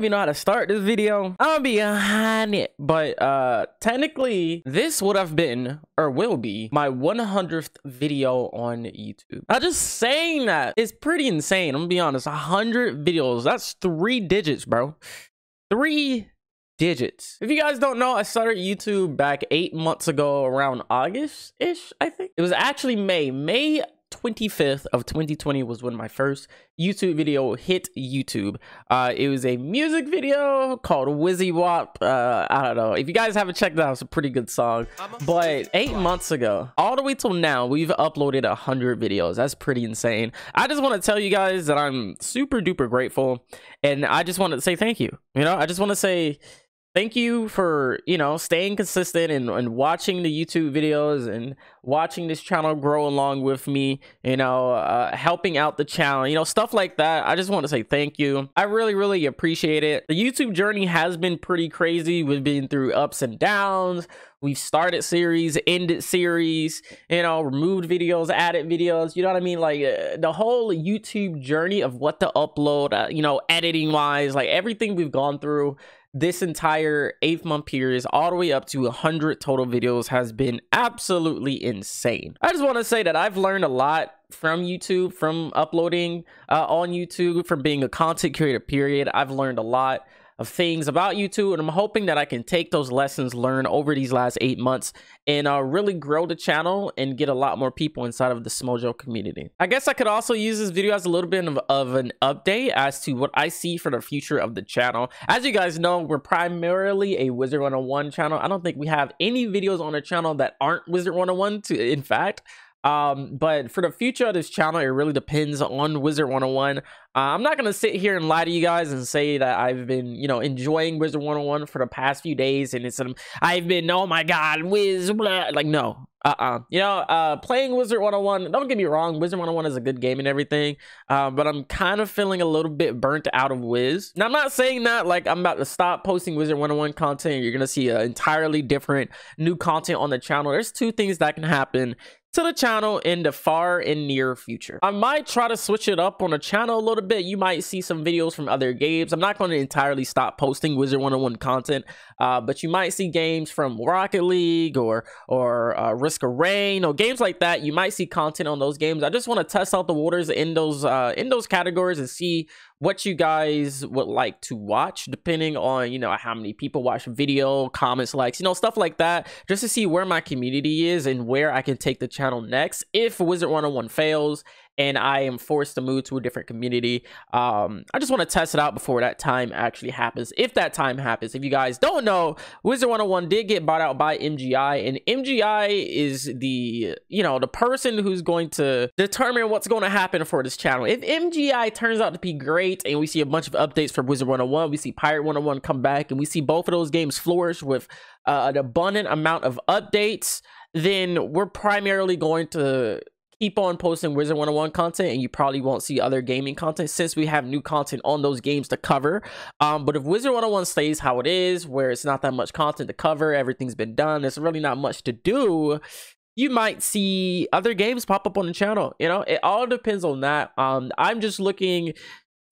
even know how to start this video. I'm behind it. But uh, technically, this would have been or will be my 100th video on YouTube. Now, just saying that is pretty insane. I'm gonna be honest. 100 videos. That's three digits, bro. Three digits. If you guys don't know, I started YouTube back eight months ago around August-ish, I think. It was actually May. May 25th of 2020 was when my first YouTube video hit YouTube. Uh, it was a music video called Wizzy Wop. Uh, I don't know. If you guys haven't checked it out, it's a pretty good song. But eight months ago, all the way till now, we've uploaded 100 videos. That's pretty insane. I just want to tell you guys that I'm super duper grateful. And I just want to say thank you. You know, I just want to say thank you for you know staying consistent and, and watching the youtube videos and watching this channel grow along with me you know uh, helping out the channel you know stuff like that i just want to say thank you i really really appreciate it the youtube journey has been pretty crazy we've been through ups and downs we've started series ended series you know removed videos added videos you know what i mean like uh, the whole youtube journey of what to upload uh, you know editing wise like everything we've gone through this entire eighth month period all the way up to 100 total videos has been absolutely insane i just want to say that i've learned a lot from youtube from uploading uh, on youtube from being a content creator period i've learned a lot of things about YouTube. And I'm hoping that I can take those lessons learned over these last eight months and uh, really grow the channel and get a lot more people inside of the Smojo community. I guess I could also use this video as a little bit of, of an update as to what I see for the future of the channel. As you guys know, we're primarily a Wizard 101 channel. I don't think we have any videos on the channel that aren't Wizard 101 to, in fact, um, but for the future of this channel, it really depends on Wizard 101. Uh, I'm not going to sit here and lie to you guys and say that I've been, you know, enjoying Wizard 101 for the past few days and it's, um, I've been, oh my god, whiz! blah. Like, no. Uh-uh. You know, uh, playing Wizard 101, don't get me wrong, Wizard 101 is a good game and everything, uh, but I'm kind of feeling a little bit burnt out of Wiz. Now, I'm not saying that, like, I'm about to stop posting Wizard 101 content. You're going to see an entirely different new content on the channel. There's two things that can happen to the channel in the far and near future. I might try to switch it up on the channel a little bit. You might see some videos from other games. I'm not going to entirely stop posting Wizard 101 content, uh, but you might see games from Rocket League or or uh, Risk of Rain or games like that. You might see content on those games. I just want to test out the waters in those uh, in those categories and see what you guys would like to watch depending on you know how many people watch video comments likes you know stuff like that just to see where my community is and where i can take the channel next if wizard 101 fails and I am forced to move to a different community. Um, I just want to test it out before that time actually happens. If that time happens, if you guys don't know, Wizard 101 did get bought out by MGI, and MGI is the you know the person who's going to determine what's going to happen for this channel. If MGI turns out to be great, and we see a bunch of updates for Wizard 101, we see Pirate 101 come back, and we see both of those games flourish with uh, an abundant amount of updates then we're primarily going to keep on posting Wizard 101 content and you probably won't see other gaming content since we have new content on those games to cover. Um, but if Wizard 101 stays how it is, where it's not that much content to cover, everything's been done, there's really not much to do, you might see other games pop up on the channel. You know, it all depends on that. Um, I'm just looking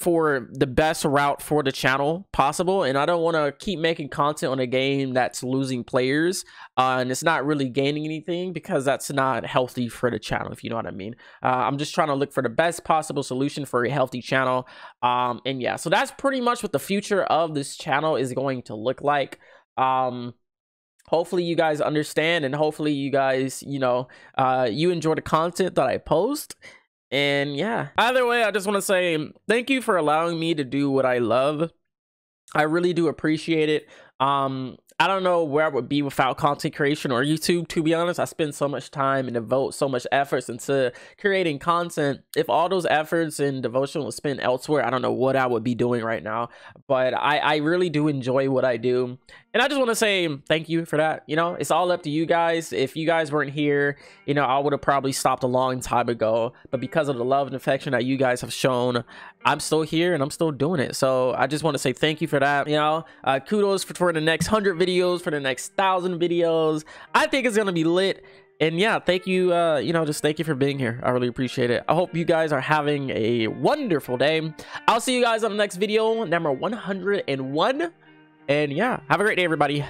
for the best route for the channel possible and i don't want to keep making content on a game that's losing players uh, and it's not really gaining anything because that's not healthy for the channel if you know what i mean uh, i'm just trying to look for the best possible solution for a healthy channel um, and yeah so that's pretty much what the future of this channel is going to look like um, hopefully you guys understand and hopefully you guys you know uh, you enjoy the content that i post and yeah, either way, I just want to say thank you for allowing me to do what I love. I really do appreciate it. Um, I don't know where I would be without content creation or YouTube, to be honest. I spend so much time and devote so much efforts into creating content. If all those efforts and devotion was spent elsewhere, I don't know what I would be doing right now. But I, I really do enjoy what I do. And I just want to say thank you for that. You know, it's all up to you guys. If you guys weren't here, you know, I would have probably stopped a long time ago. But because of the love and affection that you guys have shown, I'm still here and I'm still doing it. So I just want to say thank you for that. You know, uh, kudos for for the next 100 videos, for the next 1,000 videos. I think it's going to be lit. And yeah, thank you, uh, you know, just thank you for being here. I really appreciate it. I hope you guys are having a wonderful day. I'll see you guys on the next video, number 101. And yeah, have a great day, everybody.